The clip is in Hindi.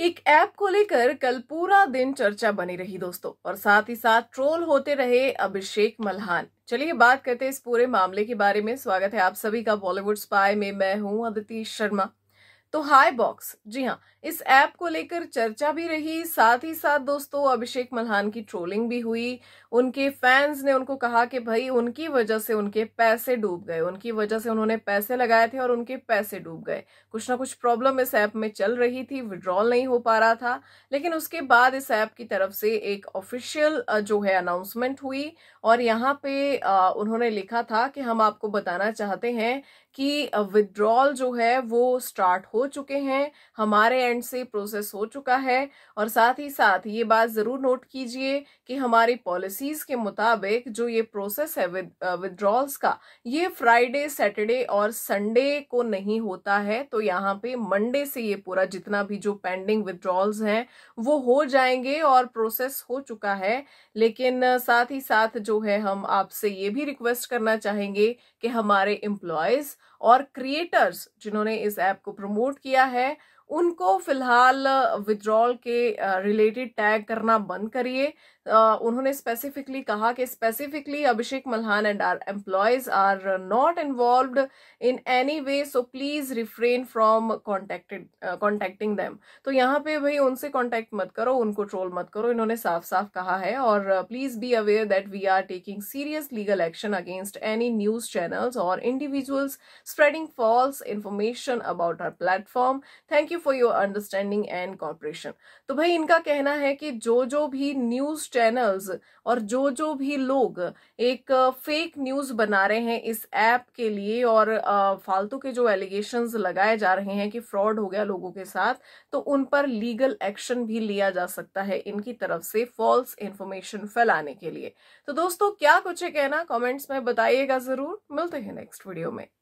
एक ऐप को लेकर कल पूरा दिन चर्चा बनी रही दोस्तों और साथ ही साथ ट्रोल होते रहे अभिषेक मल्हान चलिए बात करते हैं इस पूरे मामले के बारे में स्वागत है आप सभी का बॉलीवुड स्पाई में मैं हूं अदिति शर्मा तो हाई बॉक्स जी हाँ इस ऐप को लेकर चर्चा भी रही साथ ही साथ दोस्तों अभिषेक मल्हान की ट्रोलिंग भी हुई उनके फैंस ने उनको कहा कि भाई उनकी वजह से उनके पैसे डूब गए उनकी वजह से उन्होंने पैसे लगाए थे और उनके पैसे डूब गए कुछ ना कुछ प्रॉब्लम इस ऐप में चल रही थी विड्रॉल नहीं हो पा रहा था लेकिन उसके बाद इस ऐप की तरफ से एक ऑफिशियल जो है अनाउंसमेंट हुई और यहाँ पे उन्होंने लिखा था कि हम आपको बताना चाहते हैं कि विड्रॉल जो है वो स्टार्ट हो हो चुके हैं हमारे एंड से प्रोसेस हो चुका है और साथ ही साथ ये बात ज़रूर नोट कीजिए कि हमारी पॉलिसीज़ के मुताबिक जो ये प्रोसेस है विदड्रॉल्स uh, का ये फ्राइडे सैटरडे और संडे को नहीं होता है तो यहाँ पे मंडे से ये पूरा जितना भी जो पेंडिंग विदड्रॉल्स हैं वो हो जाएंगे और प्रोसेस हो चुका है लेकिन साथ ही साथ जो है हम आपसे ये भी रिक्वेस्ट करना चाहेंगे कि हमारे एम्प्लॉयज़ और क्रिएटर्स जिन्होंने इस ऐप को प्रमोट किया है उनको फिलहाल विड्रॉल के रिलेटेड टैग करना बंद करिए उन्होंने स्पेसिफिकली कहा कि specifically Abhishek Malhan and our employees are not involve in any way so please refrain from contacted contacting them तो यहाँ पे भाई उनसे कॉन्टेक्ट मत करो उनको ट्रोल मत करो इन्होंने साफ साफ कहा है और please be aware that we are taking serious legal action against any news channels और individuals spreading false information about our platform thank you you for your understanding and cooperation तो भाई इनका कहना है कि जो जो भी न्यूज चैनल्स और जो जो भी लोग एक फेक uh, न्यूज बना रहे हैं इस ऐप के लिए और uh, फालतू के जो एलिगेशन लगाए जा रहे हैं कि फ्रॉड हो गया लोगों के साथ तो उन पर लीगल एक्शन भी लिया जा सकता है इनकी तरफ से फॉल्स इंफॉर्मेशन फैलाने के लिए तो दोस्तों क्या कुछ है कहना कॉमेंट्स में बताइएगा जरूर मिलते हैं नेक्स्ट वीडियो में